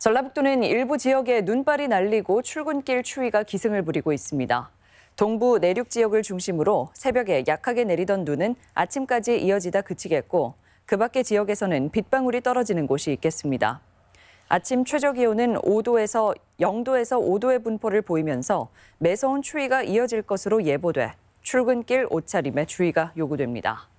전라북도는 일부 지역에 눈발이 날리고 출근길 추위가 기승을 부리고 있습니다. 동부 내륙 지역을 중심으로 새벽에 약하게 내리던 눈은 아침까지 이어지다 그치겠고 그 밖의 지역에서는 빗방울이 떨어지는 곳이 있겠습니다. 아침 최저 기온은 5도에서 0도에서 5도의 분포를 보이면서 매서운 추위가 이어질 것으로 예보돼 출근길 옷차림에 주의가 요구됩니다.